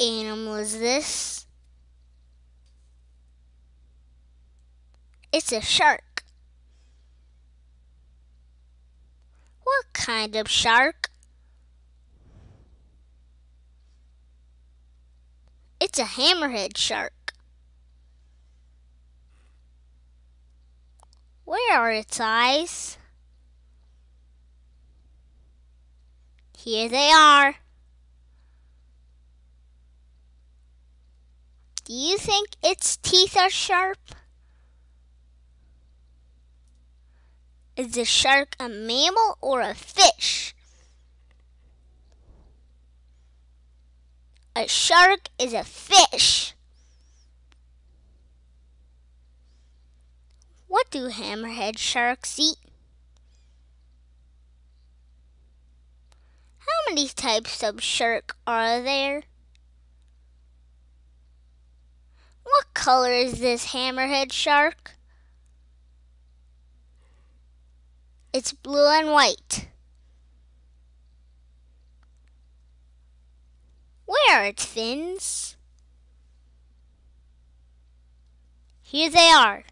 animal is this? It's a shark. What kind of shark? It's a hammerhead shark. Where are its eyes? Here they are. Do you think its teeth are sharp? Is the shark a mammal or a fish? A shark is a fish. What do hammerhead sharks eat? How many types of shark are there? color is this hammerhead shark? It's blue and white. Where are its fins? Here they are.